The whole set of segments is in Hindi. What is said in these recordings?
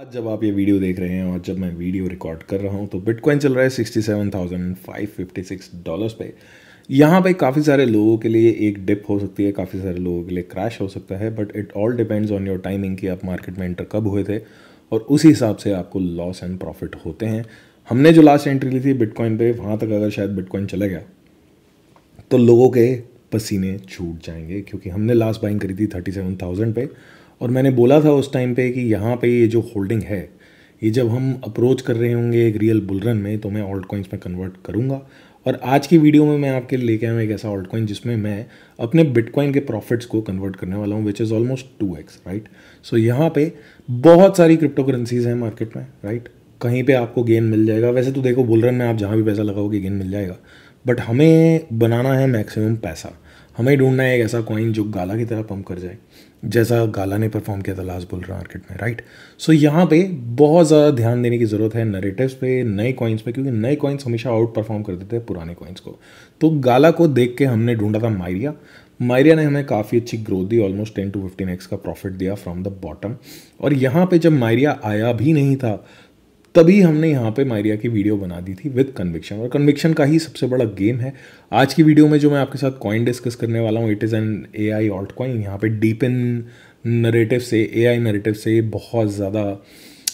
आज जब आप ये वीडियो देख रहे हैं और जब मैं वीडियो रिकॉर्ड कर रहा हूँ तो बिटकॉइन चल रहा है sixty seven thousand five fifty six dollars पे यहाँ पे काफ़ी सारे लोगों के लिए एक डिप हो सकती है काफ़ी सारे लोगों के लिए क्रैश हो सकता है but it all depends on your timing कि आप मार्केट में एंटर कब हुए थे और उसी हिसाब से आपको लॉस एंड प्रॉफिट होते हैं हमने जो लास्ट एंट्री ली थी बिटकॉइन पे वहाँ तक अगर शायद बिटकॉइन चला गया तो लोगों के पसीने छूट जाएंगे क्योंकि हमने लास्ट बाइंग करी थी थर्टी सेवन थाउजेंड पे और मैंने बोला था उस टाइम पे कि यहाँ पे ये जो होल्डिंग है ये जब हम अप्रोच कर रहे होंगे एक रियल बुलरन में तो मैं ऑल्ट कॉइंस में कन्वर्ट करूँगा और आज की वीडियो में मैं आपके लेके आया हूँ एक ऐसा ऑल्ट कॉइन जिसमें मैं अपने बिटकॉइन के प्रॉफिट्स को कन्वर्ट करने वाला हूँ which is almost two x right so यहाँ पे बहुत सारी क्रिप्टो करेंसीज हैं मार्केट में राइट right? कहीं पे आपको गेन मिल जाएगा वैसे तो देखो बुलरन में आप जहाँ भी पैसा लगाओगे गेन मिल जाएगा बट हमें बनाना है मैक्सिमम पैसा हमें ढूंढना है एक ऐसा कॉइन जो गाला की तरह पंप कर जाए जैसा गाला ने परफॉर्म किया था लास्ट रहा मार्केट में राइट सो so, यहाँ पे बहुत ज़्यादा ध्यान देने की ज़रूरत है नरेटिव्स पे नए कॉइन्स पे क्योंकि नए कॉइन्स हमेशा आउट परफॉर्म करते थे पुराने कॉइन्स को तो गाला को देख के हमने ढूंढा था मायरिया मायरिया ने हमें काफ़ी अच्छी ग्रोथ दी almost ten to fifteen x का प्रॉफिट दिया फ्रॉम द बॉटम और यहाँ पे जब मायरिया आया भी नहीं था तभी हमने यहाँ पे मायरिया की वीडियो बना दी थी विद कन्विक्शन और कन्विक्शन का ही सबसे बड़ा गेम है आज की वीडियो में जो मैं आपके साथ कॉइन डिस्कस करने वाला हूँ it is an A I altcoin यहाँ पे डीप इन नरेटिव से ए आई नरेटिव से बहुत ज़्यादा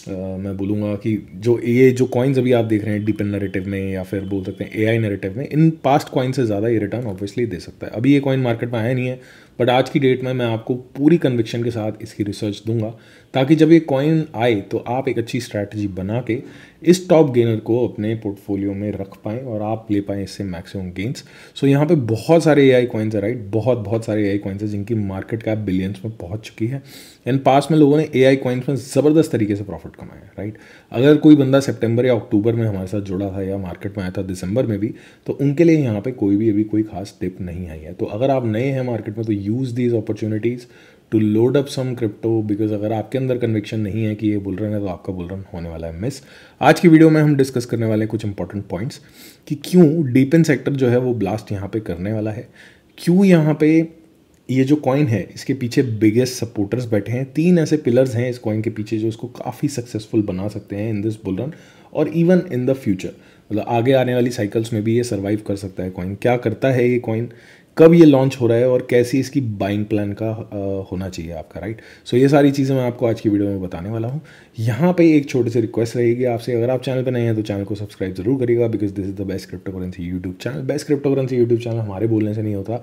मैं बोलूँगा कि जो ये जो कॉइन्स अभी आप देख रहे हैं डीप इन नरेटिव में या फिर बोल सकते हैं ए आई नरेटिव में इन पास्ट कॉइन से ज़्यादा ये रिटर्न ऑब्वियसली दे सकता है अभी ये कॉइन मार्केट में आया नहीं है बट आज की डेट में मैं आपको पूरी कन्विक्शन के साथ इसकी रिसर्च दूंगा ताकि जब ये कॉइन आए तो आप एक अच्छी स्ट्रैटेजी बना के इस टॉप गेनर को अपने पोर्टफोलियो में रख पाएँ और आप ले पाएँ इससे मैक्सिमम गेंस सो यहाँ पे बहुत सारे ए आई कॉइन्स है राइट बहुत बहुत सारे ए आई कॉइन्स हैं जिनकी मार्केट कैप बिलियंस में पहुँच चुकी है एंड पास में लोगों ने ए आई कॉइन्स में ज़बरदस्त तरीके से प्रॉफिट कमाया है राइट अगर कोई बंदा सेप्टेम्बर या अक्टूबर में हमारे साथ जुड़ा था या मार्केट में आया था दिसंबर में भी तो उनके लिए यहाँ पर कोई भी अभी कोई खास टिप नहीं आई है तो अगर आप नए हैं मार्केट में तो use these opportunities to load up some crypto because अगर आपके अंदर कन्विक्शन नहीं है कि ये बुल रन है तो आपका बुल रन होने वाला है मिस आज की वीडियो में हम डिस्कस करने वाले हैं कुछ इंपॉर्टेंट पॉइंट्स कि क्यों डीपेन सेक्टर जो है वो ब्लास्ट यहाँ पे करने वाला है क्यों यहाँ पे ये जो कॉइन है इसके पीछे बिगेस्ट सपोर्टर्स बैठे हैं तीन ऐसे पिलर्स हैं इस कॉइन के पीछे जो इसको काफ़ी सक्सेसफुल बना सकते हैं इन दिस बुल रन और इवन इन द फ्यूचर मतलब आगे आने वाली साइकिल्स में भी ये सर्वाइव कर सकता है कॉइन क्या करता है ये कॉइन कब ये लॉन्च हो रहा है और कैसे इसकी बाइंग प्लान का होना चाहिए आपका राइट सो ये सारी चीज़ें मैं आपको आज की वीडियो में बताने वाला हूँ यहाँ पे एक छोटी सी रिक्वेस्ट रहेगी आपसे अगर आप चैनल पर नए हैं तो चैनल को सब्सक्राइब जरूर करिएगा because this is the best crypto currency YouTube channel best crypto currency YouTube channel हमारे बोलने से नहीं होता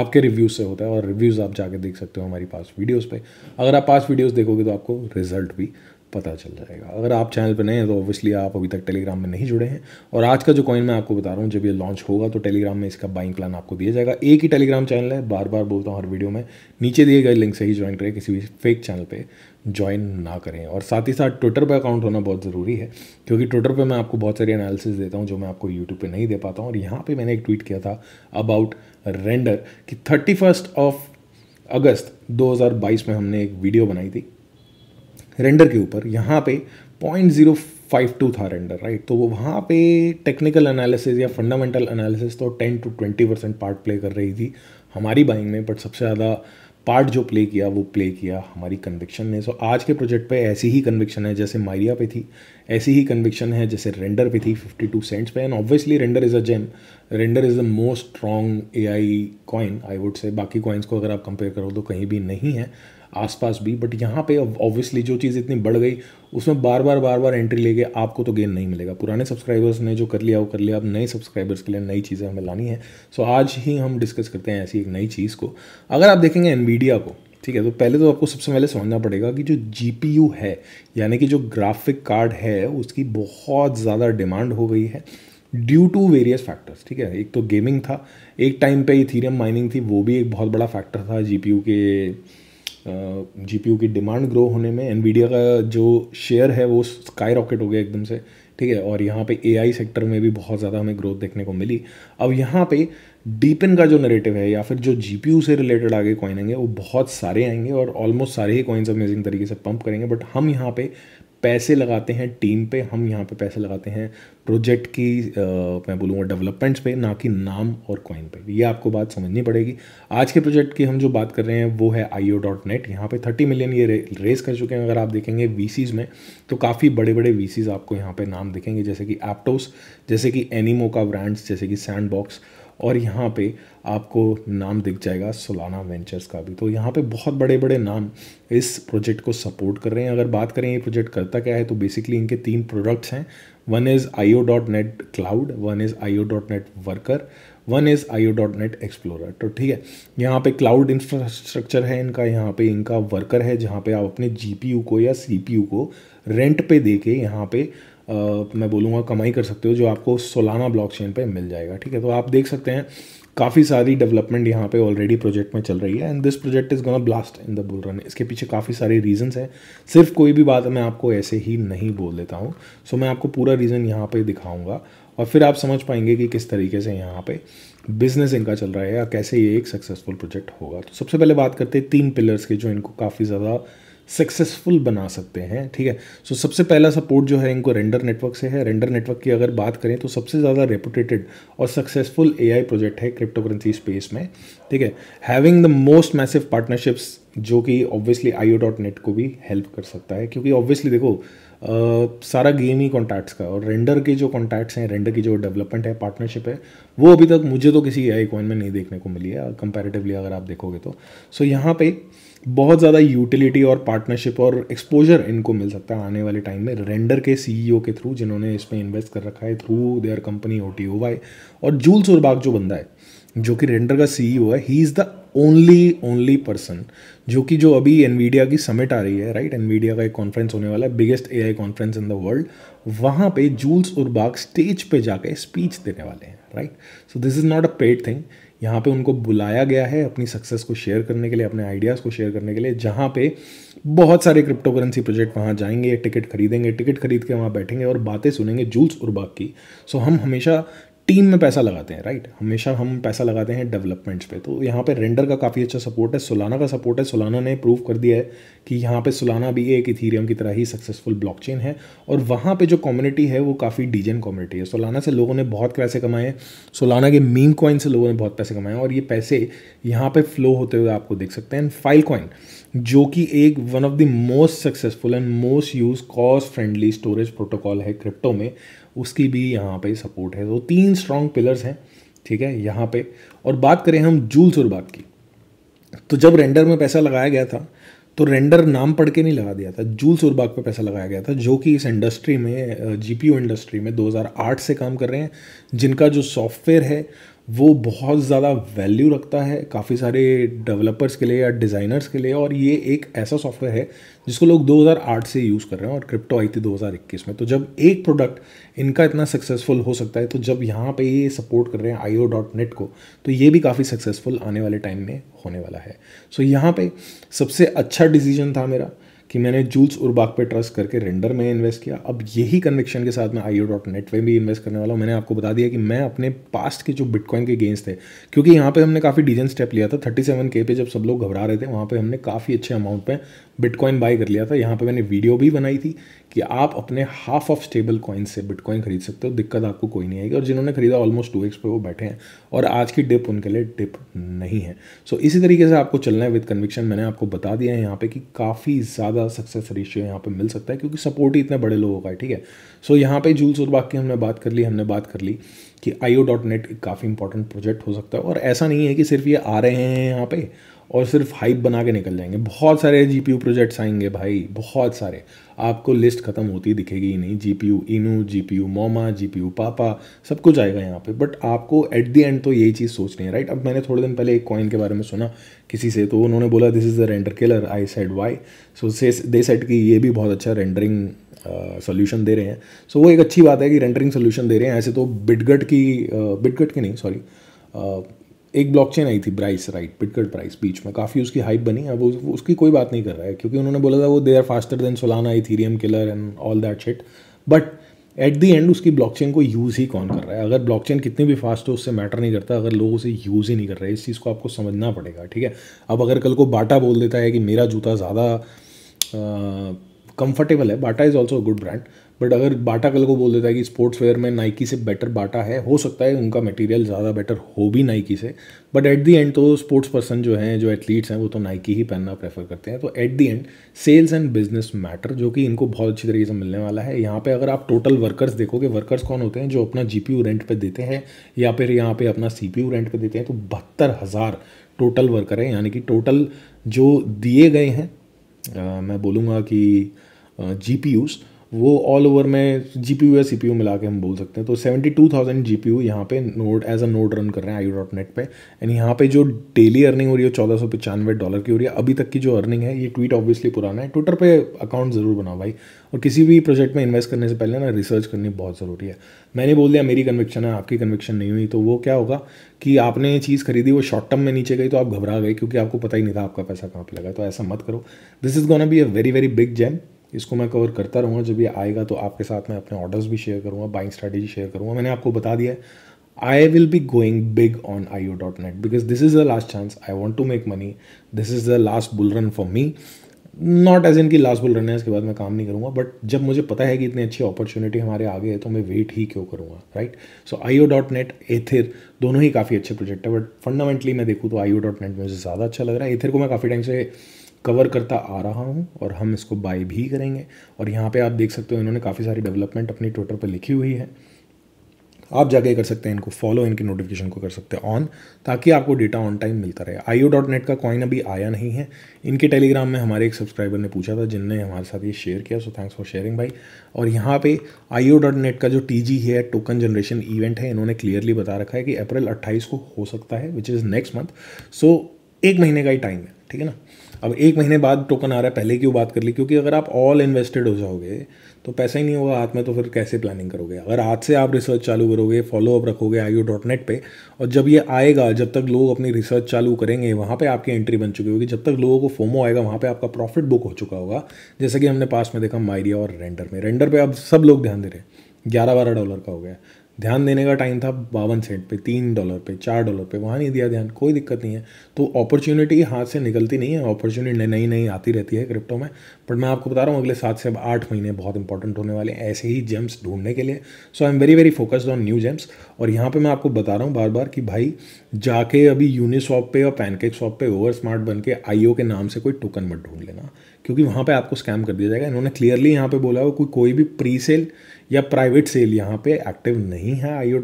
आपके रिव्यूज़ से होता है और रिव्यूज़ आप जाकर देख सकते हो हमारी पास वीडियोज़ पर अगर आप पास वीडियोज़ देखोगे तो आपको रिजल्ट भी पता चल जाएगा अगर आप चैनल पर नए हैं तो ऑब्वियसली आप अभी तक टेलीग्राम में नहीं जुड़े हैं और आज का जो कॉइन मैं आपको बता रहा हूँ जब ये लॉन्च होगा तो टेलीग्राम में इसका बाइंग प्लान आपको दिया जाएगा एक ही टेलीग्राम चैनल है बार बार बोलता हूँ हर वीडियो में नीचे दिए गए लिंक से ही ज्वाइन करें किसी भी फेक चैनल पर ज्वाइन ना करें और साथ ही साथ ट्विटर पर अकाउंट होना बहुत ज़रूरी है क्योंकि ट्विटर पर मैं आपको बहुत सारी एनालिसिस देता हूँ जो मैं आपको यूट्यूब पर नहीं दे पाता हूँ और यहाँ पर मैंने एक ट्वीट किया था अबाउट रेंडर कि थर्टी ऑफ अगस्त 2022 में हमने एक वीडियो बनाई थी रेंडर के ऊपर यहाँ पे पॉइंट जीरो फाइव टू था रेंडर राइट तो वो वहाँ पे टेक्निकल एनालिसिस या फंडामेंटल एनालिसिस तो ten to twenty percent part play कर रही थी हमारी बाइंग में बट सबसे ज़्यादा पार्ट जो प्ले किया वो प्ले किया हमारी कन्विक्शन ने सो so, आज के प्रोजेक्ट पे ऐसी ही कन्विक्शन है जैसे मायरिया पे थी ऐसी ही कन्विक्शन है जैसे रेंडर पे थी 52 सेंट्स पे and obviously Render is a gem Render is the most strong A I coin I would say बाकी कॉइन्स को अगर आप कंपेयर करो तो कहीं भी नहीं है आसपास भी बट यहाँ पे ऑब्वियसली जो चीज़ इतनी बढ़ गई उसमें बार बार बार बार एंट्री लेके आपको तो गेन नहीं मिलेगा पुराने सब्सक्राइबर्स ने जो कर लिया वो कर लिया अब नए सब्सक्राइबर्स के लिए नई चीज़ें हमें लानी है सो so, आज ही हम डिस्कस करते हैं ऐसी एक नई चीज़ को अगर आप देखेंगे एनवीडिया को ठीक है तो पहले तो आपको सबसे पहले समझना पड़ेगा कि जो जी है यानी कि जो ग्राफिक कार्ड है उसकी बहुत ज़्यादा डिमांड हो गई है ड्यू टू वेरियस फैक्टर्स ठीक है एक तो गेमिंग था एक टाइम पे थीरियम माइनिंग थी वो भी एक बहुत बड़ा फैक्टर था जी के जी की डिमांड ग्रो होने में एनवीडिया का जो शेयर है वो स्काई रॉकेट हो गया एकदम से ठीक है और यहाँ पे आई सेक्टर में भी बहुत ज़्यादा हमें ग्रोथ देखने को मिली अब यहाँ पे डीपन का जो नरेटिव है या फिर जो जी से रिलेटेड आगे कॉइन आएंगे वो बहुत सारे आएंगे और ऑलमोस्ट सारे ही कॉइन्स अमेजिंग तरीके से पंप करेंगे बट हम यहाँ पे पैसे लगाते हैं टीम पे हम यहाँ पे पैसे लगाते हैं प्रोजेक्ट की आ, मैं बोलूँगा डेवलपमेंट्स पे ना कि नाम और कॉइन पे ये आपको बात समझनी पड़ेगी आज के प्रोजेक्ट की हम जो बात कर रहे हैं वो है आई ओ डॉट नेट यहाँ पर थर्टी मिलियन ये रे, रेस कर चुके हैं अगर आप देखेंगे वी में तो काफ़ी बड़े बड़े वी आपको यहाँ पर नाम दिखेंगे जैसे कि एप्टोस जैसे कि एनिमो का ब्रांड्स जैसे कि सैंड बॉक्स और यहाँ पे आपको नाम दिख जाएगा सोलाना वेंचर्स का भी तो यहाँ पे बहुत बड़े बड़े नाम इस प्रोजेक्ट को सपोर्ट कर रहे हैं अगर बात करें ये प्रोजेक्ट करता क्या है तो बेसिकली इनके तीन प्रोडक्ट्स हैं one is I O dot net cloud one is I O dot net worker one is I O dot net explorer तो ठीक है यहाँ पे क्लाउड इंफ्रास्ट्रक्चर है इनका यहाँ पे इनका वर्कर है जहाँ पे आप अपने जी पी यू को या सी पी यू को रेंट पे दे के यहाँ पर मैं बोलूँगा कमाई कर सकते हो जो आपको सोलाना चेन पर मिल जाएगा ठीक है तो आप देख सकते हैं काफ़ी सारी डेवलपमेंट यहाँ पे ऑलरेडी प्रोजेक्ट में चल रही है and this project is gonna blast in the bull run इसके पीछे काफ़ी सारे रीजंस हैं सिर्फ कोई भी बात मैं आपको ऐसे ही नहीं बोल देता हूँ सो so, मैं आपको पूरा रीज़न यहाँ पे दिखाऊंगा और फिर आप समझ पाएंगे कि किस तरीके से यहाँ पे बिजनेस इनका चल रहा है या कैसे ये एक सक्सेसफुल प्रोजेक्ट होगा तो सबसे पहले बात करते हैं तीन पिलर्स के जो इनको काफ़ी ज़्यादा सक्सेसफुल बना सकते हैं ठीक है सो so, सबसे पहला सपोर्ट जो है इनको रेंडर नेटवर्क से है रेंडर नेटवर्क की अगर बात करें तो सबसे ज़्यादा रेपुटेटेड और सक्सेसफुल ए प्रोजेक्ट है क्रिप्टो करेंसी स्पेस में ठीक है having the most massive partnerships जो कि ऑब्वियसली आईओ डॉट नेट को भी हेल्प कर सकता है क्योंकि ऑब्वियसली देखो सारा गेम ही कॉन्टैक्ट्स का और रेंडर के जो कॉन्टैक्ट्स हैं रेंडर की जो डेवलपमेंट है पार्टनरशिप है वो अभी तक मुझे तो किसी आई कॉइन में नहीं देखने को मिली है कंपेरेटिवली अगर आप देखोगे तो सो so, यहाँ पे बहुत ज़्यादा यूटिलिटी और पार्टनरशिप और एक्सपोजर इनको मिल सकता है आने वाले टाइम में रेंडर के सीईओ e के थ्रू जिन्होंने इसमें इन्वेस्ट कर रखा है through their company OTOY और जूल सुरबाग जो बंदा है जो कि रेंडर का सीईओ e है he is the only only person जो कि जो अभी एनवीडिया की समिट आ रही है राइट एनवीडिया का एक कॉन्फ्रेंस होने वाला है biggest A I conference in the world वहाँ पे जूल्स उर्बाग स्टेज पे जाके स्पीच देने वाले हैं right so this is not a paid thing यहाँ पे उनको बुलाया गया है अपनी सक्सेस को शेयर करने के लिए अपने आइडियाज़ को शेयर करने के लिए जहाँ पे बहुत सारे क्रिप्टो करेंसी प्रोजेक्ट वहाँ जाएंगे टिकट खरीदेंगे टिकट खरीद के वहाँ बैठेंगे और बातें सुनेंगे जूल्स उर्बाग की सो so, हम हमेशा टीम में पैसा लगाते हैं राइट हमेशा हम पैसा लगाते हैं डेवलपमेंट्स पे तो यहाँ पे रेंडर का काफ़ी अच्छा सपोर्ट है सोलाना का सपोर्ट है सोलाना ने प्रूव कर दिया है कि यहाँ पे सोलाना भी एक इथीरियम की तरह ही सक्सेसफुल ब्लॉकचेन है और वहाँ पे जो कम्युनिटी है वो काफ़ी डीजन कम्युनिटी है सोलाना से लोगों ने बहुत पैसे कमाए सोलाना के मीम कॉइन से लोगों ने बहुत पैसे कमाए और ये पैसे यहाँ पर फ्लो होते हुए आपको देख सकते हैं फाइल कॉइन जो कि एक one of the most successful and most use cost friendly storage protocol है क्रिप्टो में उसकी भी यहाँ पे सपोर्ट है तो तीन स्ट्रॉन्ग पिलर्स हैं ठीक है यहाँ पे और बात करें हम जूल बात की तो जब रेंडर में पैसा लगाया गया था तो रेंडर नाम पढ़ के नहीं लगा दिया था जूल सुरबाग पे पैसा लगाया गया था जो कि इस इंडस्ट्री में जीपीयू इंडस्ट्री में 2008 से काम कर रहे हैं जिनका जो सॉफ्टवेयर है वो बहुत ज़्यादा वैल्यू रखता है काफ़ी सारे डेवलपर्स के लिए या डिज़ाइनर्स के लिए और ये एक ऐसा सॉफ्टवेयर है जिसको लोग 2008 से यूज़ कर रहे हैं और क्रिप्टो आई थी 2021 में तो जब एक प्रोडक्ट इनका इतना सक्सेसफुल हो सकता है तो जब यहाँ पे ये सपोर्ट कर रहे हैं आई डॉट नेट को तो ये भी काफ़ी सक्सेसफुल आने वाले टाइम में होने वाला है सो so यहाँ पर सबसे अच्छा डिसीजन था मेरा कि मैंने जूल्स उर्बाक पे ट्रस्ट करके रेंडर में इन्वेस्ट किया अब यही कन्विक्शन के साथ मैं आई डॉट नेट में भी इन्वेस्ट करने वाला हूँ मैंने आपको बता दिया कि मैं अपने पास्ट के जो बिटकॉइन के गेंस थे क्योंकि यहाँ पे हमने काफ़ी डिजन स्टेप लिया था थर्टी सेवन के पे जब सब लोग घबरा रहे थे वहाँ पर हमने काफ़ी अच्छे अमाउंट में बिटकॉइन बाई कर लिया था यहाँ पर मैंने वीडियो भी बनाई थी कि आप अपने हाफ ऑफ स्टेबल कॉइन से बिटकॉइन खरीद सकते हो दिक्कत आपको कोई नहीं आएगी और जिन्होंने खरीदा ऑलमोस्ट टू एक्स पे वो बैठे हैं और आज की डिप उनके लिए डिप नहीं है सो so, इसी तरीके से आपको चलना है विद कन्विक्शन मैंने आपको बता दिया है यहाँ पे कि काफ़ी ज़्यादा सक्सेस रेशियो यहाँ पे मिल सकता है क्योंकि सपोर्ट ही इतने बड़े लोगों का है ठीक है सो so, यहाँ पे जूल्स और की हमने बात कर ली हमने बात कर ली कि आई डॉट नेट एक काफ़ी इंपॉर्टेंट प्रोजेक्ट हो सकता है और ऐसा नहीं है कि सिर्फ ये आ रहे हैं यहाँ पर और सिर्फ हाइप बना के निकल जाएंगे बहुत सारे जी प्रोजेक्ट्स आएंगे भाई बहुत सारे आपको लिस्ट ख़त्म होती दिखेगी ही नहीं जी P U Inu G P U Moma G P U Papa सब कुछ आएगा यहाँ पे बट आपको एट दी एंड तो यही चीज़ सोचनी है राइट अब मैंने थोड़े दिन पहले एक कॉइन के बारे में सुना किसी से तो उन्होंने बोला this is the Render killer I said why so say they set कि ये भी बहुत अच्छा रेंडरिंग सोल्यूशन uh, दे रहे हैं सो so, वो एक अच्छी बात है कि रेंडरिंग सोल्यूशन दे रहे हैं ऐसे तो बिटगट की बिटगट uh, की नहीं सॉरी एक ब्लॉकचेन आई थी ब्राइस राइट पिटकट प्राइस बीच में काफ़ी उसकी हाइप बनी अब उसकी कोई बात नहीं कर रहा है क्योंकि उन्होंने बोला था वो they are faster than Solana Ethereum killer and all that shit but at the end उसकी ब्लॉकचेन को यूज़ ही कौन कर रहा है अगर ब्लॉकचेन कितनी भी फास्ट हो उससे मैटर नहीं करता अगर लोग उसे यूज़ ही नहीं कर रहे इस चीज़ को आपको समझना पड़ेगा ठीक है अब अगर कल को बाटा बोल देता है कि मेरा जूता ज़्यादा कंफर्टेबल है Bata is also good brand but अगर बाटा कल को बोल देता है कि स्पोर्ट्स वेयर में नाइकी से बेटर बाटा है हो सकता है उनका मटेरियल ज़्यादा बेटर हो भी नाइकी से बट एट दी एंड तो स्पोर्ट्स पर्सन जो हैं जो एथलीट्स हैं वो तो नाइकी ही पहनना प्रेफर करते हैं तो at the end sales and business matter जो कि इनको बहुत अच्छी तरीके से मिलने वाला है यहाँ पर अगर आप टोटल वर्कर्स देखोगे वर्कर्स कौन होते हैं जो अपना जी रेंट पर देते हैं या फिर यहाँ पर अपना सी रेंट पर देते हैं तो बहत्तर टोटल वर्कर है यानी कि टोटल जो दिए गए हैं मैं बोलूँगा कि जी पी यूज़ वो ऑल ओवर में जी पी यू या सी पी यू मिला के हम बोल सकते हैं तो seventy two thousand G P U यहाँ पे node as a node run कर रहे हैं आई डॉट नेट पे एंड यहाँ पे जो डेली अर्निंग हो रही है चौदह सौ पचानवे डॉलर की हो रही है अभी तक की जो अर्निंग है ये ट्वीट ऑब्वियसली पुराना है ट्विटर पे अकाउंट ज़रूर बनाओ भाई और किसी भी प्रोजेक्ट में इन्वेस्ट करने से पहले ना रिसर्च करनी बहुत ज़रूरी है मैंने बोल दिया मेरी कन्विक्शन है आपकी कन्विक्शन नहीं हुई तो वो क्या होगा कि आपने ये चीज़ खरीदी वो शॉर्ट टर्म में नीचे गई तो आप घबरा गए क्योंकि आपको पता ही नहीं था आपका पैसा कहाँ पर लगा तो ऐसा मत करो this is gonna be a very very big gem इसको मैं कवर करता रहूँगा जब ये आएगा तो आपके साथ मैं अपने ऑर्डर्स भी शेयर करूँगा बाइंग स्ट्रैटेजी शेयर करूँगा मैंने आपको बता दिया I will be going big on I O dot net because this is the last chance I want to make money this is the last bull run for me not as in की लास्ट बुल रन है इसके बाद मैं काम नहीं करूँगा बट जब मुझे पता है कि इतनी अच्छी अपॉर्चुनिटी हमारे आगे है तो मैं वेट ही क्यों करूँगा right so I O dot net ether दोनों ही काफ़ी अच्छे प्रोजेक्ट है बट फंडामेंटली मैं देखूँ तो आई ओ डॉट नेट मुझे ज़्यादा अच्छा लग रहा है एथिर को मैं काफ़ी टाइम से कवर करता आ रहा हूँ और हम इसको बाई भी करेंगे और यहाँ पे आप देख सकते हो इन्होंने काफ़ी सारी डेवलपमेंट अपनी ट्विटर पर लिखी हुई है आप जाके कर सकते हैं इनको फॉलो इनके नोटिफिकेशन को कर सकते हैं ऑन ताकि आपको डेटा ऑन टाइम मिलता रहे आई डॉट नेट का कॉइन अभी आया नहीं है इनके टेलीग्राम में हमारे एक सब्सक्राइबर ने पूछा था जिनने हमारे साथ ये शेयर किया सो थैंक्स फॉर शेयरिंग भाई और यहाँ पे आई डॉट नेट का जो टी जी है टोकन जनरेशन इवेंट है इन्होंने क्लियरली बता रखा है कि अप्रैल अट्ठाईस को हो सकता है which is next month so एक महीने का ही टाइम है ठीक है ना अब एक महीने बाद टोकन आ रहा है पहले क्यों बात कर ली क्योंकि अगर आप ऑल इन्वेस्टेड हो जाओगे तो पैसा ही नहीं होगा हाथ में तो फिर कैसे प्लानिंग करोगे अगर हाथ से आप रिसर्च चालू करोगे फॉलोअप रखोगे आई डॉट नेट पर और जब ये आएगा जब तक लोग अपनी रिसर्च चालू करेंगे वहाँ पर आपकी एंट्री बन चुकी होगी जब तक लोगों को फोमो आएगा वहाँ पर आपका प्रॉफिट बुक हो चुका होगा जैसे कि हमने पास में देखा माइडिया और रेंडर में रेंडर पर अब सब लोग ध्यान दे रहे हैं ग्यारह बारह डॉलर का हो गया ध्यान देने का टाइम था बावन सेंट पे तीन डॉलर पे चार डॉलर पे वहाँ नहीं दिया ध्यान कोई दिक्कत नहीं है तो अपॉर्चुनिटी हाथ से निकलती नहीं है अपॉर्चुनिटी नई नई आती रहती है क्रिप्टो में बट मैं आपको बता रहा हूँ अगले सात से आठ महीने बहुत इंपॉर्टेंट होने वाले हैं ऐसे ही जेम्स ढूंढने के लिए so I am very very focused on new gems और यहाँ पर मैं आपको बता रहा हूँ बार बार कि भाई जाके अभी यूनिसॉप पे और पैनकेक शॉप पे ओवर स्मार्ट बन के के नाम से कोई टोकन मत ढूंढ लेना क्योंकि वहाँ पर आपको स्कैम कर दिया जाएगा इन्होंने क्लियरली यहाँ पर बोला हो कोई कोई भी प्री सेल या प्राइवेट सेल यहाँ पे एक्टिव नहीं है आई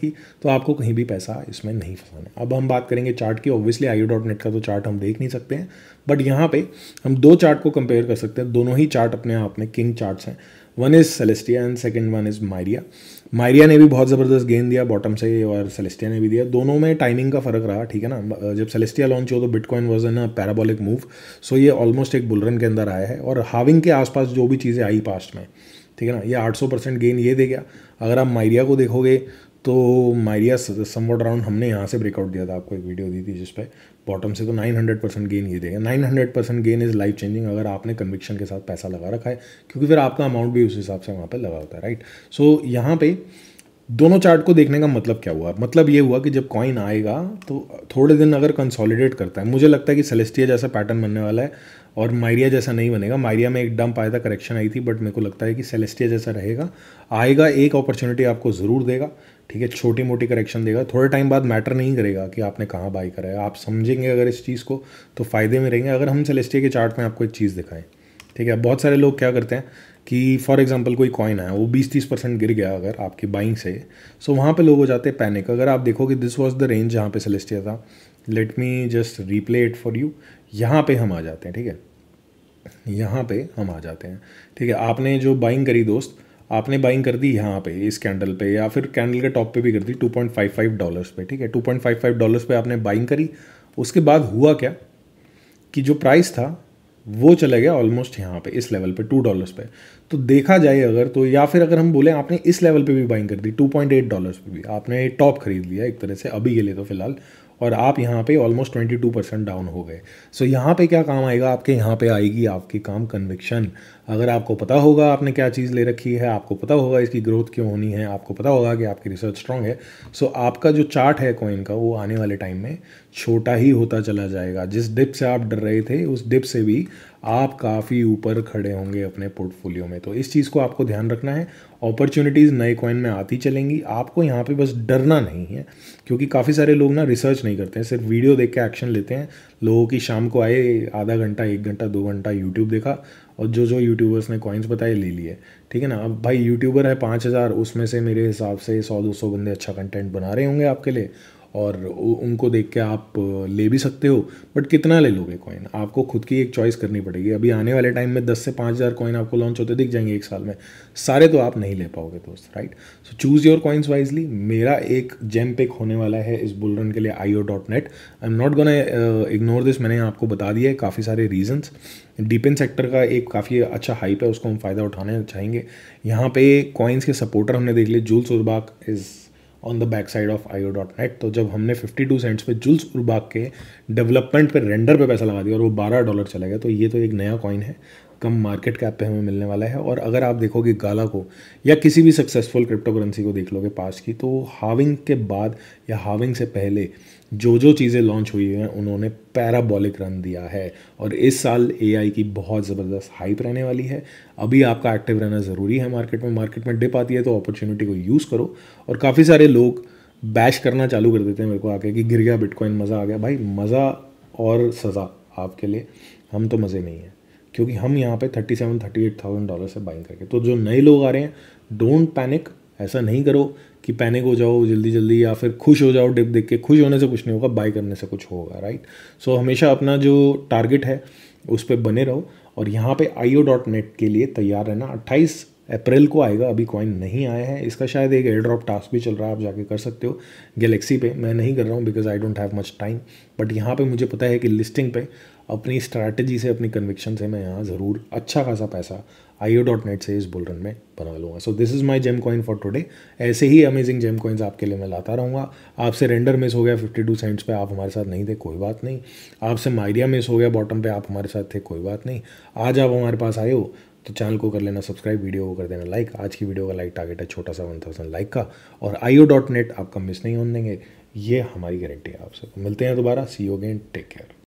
की तो आपको कहीं भी पैसा इसमें नहीं फंसाना अब हम बात करेंगे चार्ट की ऑब्वियसली आई का तो चार्ट हम देख नहीं सकते हैं बट यहाँ पे हम दो चार्ट को कंपेयर कर सकते हैं दोनों ही चार्ट अपने आप में किंग चार्ट्स हैं one is Celestia and second one is Myria Myria ने भी बहुत ज़बरदस्त गेंद दिया बॉटम से और सेलेस्टिया ने भी दिया दोनों में टाइमिंग का फ़र्क रहा ठीक है ना जब सेलेस्टिया लॉन्च हो तो bitcoin was an a parabolic move so ये ऑलमोस्ट एक बुलरन के अंदर आया है और हाविंग के आसपास जो भी चीज़ें आई पास्ट में ठीक है ना ये 800 परसेंट गेन ये दे गया अगर आप मायरिया को देखोगे तो मायरिया समवर्ड राउंड हमने यहाँ से ब्रेकआउट दिया था आपको एक वीडियो दी थी जिस पर बॉटम से तो 900 परसेंट गेन ये देगा 900 percent gain is life changing अगर आपने कन्विक्शन के साथ पैसा लगा रखा है क्योंकि फिर आपका अमाउंट भी उस हिसाब से वहाँ पर लगा होता है राइट सो so, यहाँ पर दोनों चार्ट को देखने का मतलब क्या हुआ मतलब ये हुआ कि जब कॉइन आएगा तो थोड़े दिन अगर कंसोलिडेट करता है मुझे लगता है कि सेलेस्टिया जैसा पैटर्न बनने वाला है और मायरिया जैसा नहीं बनेगा मायरिया में एक डंप आया था करेक्शन आई थी बट मेरे को लगता है कि सेलेस्टिया जैसा रहेगा आएगा एक अपॉर्चुनिटी आपको ज़रूर देगा ठीक है छोटी मोटी करेक्शन देगा थोड़े टाइम बाद मैटर नहीं करेगा कि आपने कहाँ बाई करा है आप समझेंगे अगर इस चीज़ को तो फ़ायदे में रहेंगे अगर हम सेलेस्टिया के चार्ट में आपको एक चीज़ दिखाएं ठीक है बहुत सारे लोग क्या करते हैं कि फॉर एग्जांपल कोई कॉइन है वो 20-30 परसेंट गिर गया अगर आपकी बाइंग से सो so वहाँ पे लोग हो जाते हैं पैनिक अगर आप देखो कि दिस वाज द रेंज जहाँ पे सेलेस्टिया था let me just replay it for you यहाँ पे हम आ जाते हैं ठीक है यहाँ पे हम आ जाते हैं ठीक है आपने जो बाइंग करी दोस्त आपने बाइंग कर दी यहाँ पे इस कैंडल पे या फिर कैंडल के टॉप पे भी कर दी 2.55 डॉलर्स पे ठीक है 2.55 डॉलर्स पे आपने बाइंग करी उसके बाद हुआ क्या कि जो प्राइस था वो चला गया ऑलमोस्ट यहाँ पे इस लेवल पे टू डॉलर्स पे तो देखा जाए अगर तो या फिर अगर हम बोले आपने इस लेवल पे भी बाइंग कर दी टू पॉइंट एट डॉलर्स पे भी आपने टॉप खरीद लिया एक तरह से अभी के लिए तो फिलहाल और आप यहाँ पे ऑलमोस्ट 22 परसेंट डाउन हो गए सो so, यहाँ पे क्या काम आएगा आपके यहाँ पे आएगी आपके काम कन्विक्शन अगर आपको पता होगा आपने क्या चीज़ ले रखी है आपको पता होगा इसकी ग्रोथ क्यों होनी है आपको पता होगा कि आपकी रिसर्च स्ट्रॉन्ग है सो so, आपका जो चार्ट है कॉइन का वो आने वाले टाइम में छोटा ही होता चला जाएगा जिस डिप से आप डर रहे थे उस डिप से भी आप काफ़ी ऊपर खड़े होंगे अपने पोर्टफोलियो में तो इस चीज़ को आपको ध्यान रखना है अपॉर्चुनिटीज़ नए कॉइन में आती चलेंगी आपको यहाँ पे बस डरना नहीं है क्योंकि काफ़ी सारे लोग ना रिसर्च नहीं करते हैं सिर्फ वीडियो देख के एक्शन लेते हैं लोगों की शाम को आए आधा घंटा एक घंटा दो घंटा यूट्यूब देखा और जो जो यूट्यूबर्स ने कॉइन्स बताए ले लिए ठीक है ना अब भाई यूट्यूबर है पाँच हज़ार उसमें से मेरे हिसाब से सौ दो सौ बंदे अच्छा कंटेंट बना रहे होंगे आपके लिए और उनको देख के आप ले भी सकते हो बट कितना ले लोगे कॉइन आपको खुद की एक चॉइस करनी पड़ेगी अभी आने वाले टाइम में दस से पाँच हज़ार कॉइन आपको लॉन्च होते दिख जाएंगे एक साल में सारे तो आप नहीं ले पाओगे दोस्त right so choose your coins wisely मेरा एक जेम पिक होने वाला है इस बुल रन के लिए I O dot net I am not gonna ignore this मैंने आपको बता दिया है काफ़ी सारे रीजन्स डिपेंस सेक्टर का एक काफ़ी अच्छा हाइप है उसको हम फ़ायदा उठाना चाहेंगे यहाँ पे कॉइन्स के सपोर्टर हमने देख लिए Jules Urbach is on the back side of I dot net तो जब हमने फिफ्टी टू सेंट्स पे जुल्स उर्बाक के डेवलपमेंट पे रेंडर पे पैसा लगा दिया और वो बारह डॉलर चला गया तो ये तो एक नया कॉइन है कम मार्केट कैप पे हमें मिलने वाला है और अगर आप देखोगे गाला को या किसी भी सक्सेसफुल क्रिप्टो करेंसी को देख लोगे पास की तो हाविंग के बाद या हाविंग से पहले जो जो चीज़ें लॉन्च हुई हैं उन्होंने पैराबॉलिक रन दिया है और इस साल ए की बहुत ज़बरदस्त हाइप रहने वाली है अभी आपका एक्टिव रहना ज़रूरी है मार्केट में मार्केट में डिप आती है तो अपॉर्चुनिटी को यूज़ करो और काफ़ी सारे लोग बैश करना चालू कर देते हैं मेरे को आके कि गिर गया बिटकॉइन मज़ा आ गया भाई मज़ा और सज़ा आपके लिए हम तो मज़े में ही हैं क्योंकि हम यहाँ पे thirty seven thirty eight thousand dollar से बाइंग करके तो जो नए लोग आ रहे हैं डोंट पैनिक ऐसा नहीं करो कि पैनिक हो जाओ जल्दी जल्दी या फिर खुश हो जाओ डिप देख के खुश होने से कुछ नहीं होगा बाय करने से कुछ होगा राइट सो हमेशा अपना जो टारगेट है उस पर बने रहो और यहाँ पे नेट के लिए तैयार रहना अट्ठाईस अप्रैल को आएगा अभी कॉइन नहीं आया है इसका शायद एक एयर ड्रॉप टास्क भी चल रहा है आप जाके कर सकते हो गैलेक्सी पे मैं नहीं कर रहा हूँ because I don't have much time but यहाँ पे मुझे पता है कि लिस्टिंग पे अपनी स्ट्रैटेजी से अपनी कन्विक्शन से मैं यहाँ ज़रूर अच्छा खासा पैसा आई ओ डॉट नेट से इस बुलरन में बना लूँगा so this is my gem coin for today ऐसे ही अमेजिंग जेम कॉइन्स आपके लिए मैं लाता रहूँगा आपसे रेंडर मिस हो गया फिफ्टी टू सेंट्स पर आप हमारे साथ नहीं थे कोई बात नहीं आपसे माइडिया मिस हो गया बॉटम पर आप हमारे साथ थे कोई बात नहीं आज आप हमारे पास आए हो तो चैनल को कर लेना सब्सक्राइब वीडियो को कर देना लाइक आज की वीडियो का लाइक टारगेट है छोटा सा वन थाउजेंड लाइक का और आई ओ डॉट नेट आपका मिस नहीं होने देंगे ये हमारी गारंटी है आपसे मिलते हैं दोबारा see you again take care